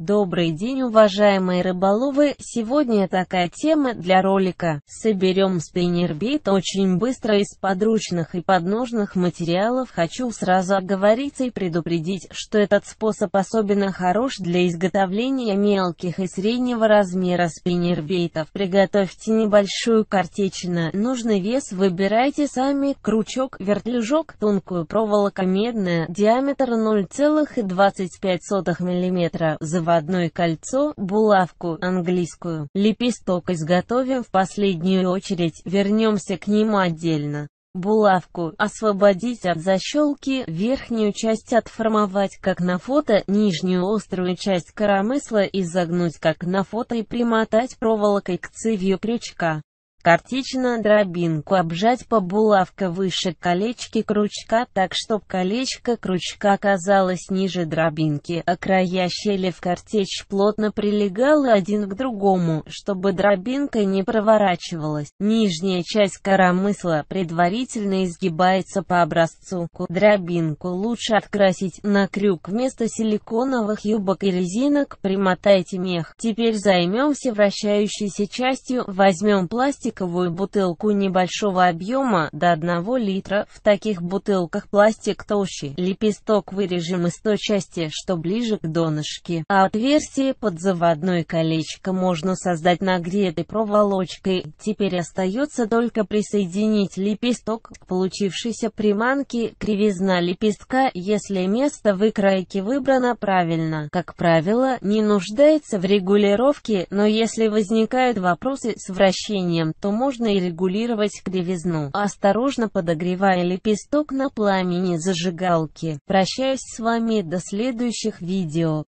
Добрый день, уважаемые рыболовы! Сегодня такая тема для ролика. Соберем спиннербит очень быстро из подручных и подножных материалов. Хочу сразу оговориться и предупредить, что этот способ особенно хорош для изготовления мелких и среднего размера спиннербейтов. Приготовьте небольшую картечину. Нужный вес выбирайте сами. Крючок, вертлюжок, тонкую проволоку медная, диаметр 0,25 мм одно кольцо, булавку, английскую, лепесток изготовим в последнюю очередь, вернемся к ним отдельно. Булавку освободить от защелки, верхнюю часть отформовать как на фото, нижнюю острую часть коромысла изогнуть как на фото и примотать проволокой к цевью крючка. Картично дробинку обжать по булавка выше колечки крючка так, чтоб колечко крючка оказалось ниже дробинки, а края щели в картечь плотно прилегала один к другому, чтобы дробинка не проворачивалась. Нижняя часть коромысла предварительно изгибается по образцу. Дробинку лучше открасить на крюк вместо силиконовых юбок и резинок, примотайте мех. Теперь займемся вращающейся частью, возьмем пластик пластиковую бутылку небольшого объема до 1 литра. В таких бутылках пластик толще. Лепесток вырежем из той части, что ближе к донышке, а отверстие под заводное колечко можно создать нагретой проволочкой. Теперь остается только присоединить лепесток к получившейся приманке. Кривизна лепестка, если место выкройки выбрано правильно, как правило, не нуждается в регулировке, но если возникают вопросы с вращением, то можно и регулировать кривизну, осторожно подогревая лепесток на пламени зажигалки. Прощаюсь с вами до следующих видео.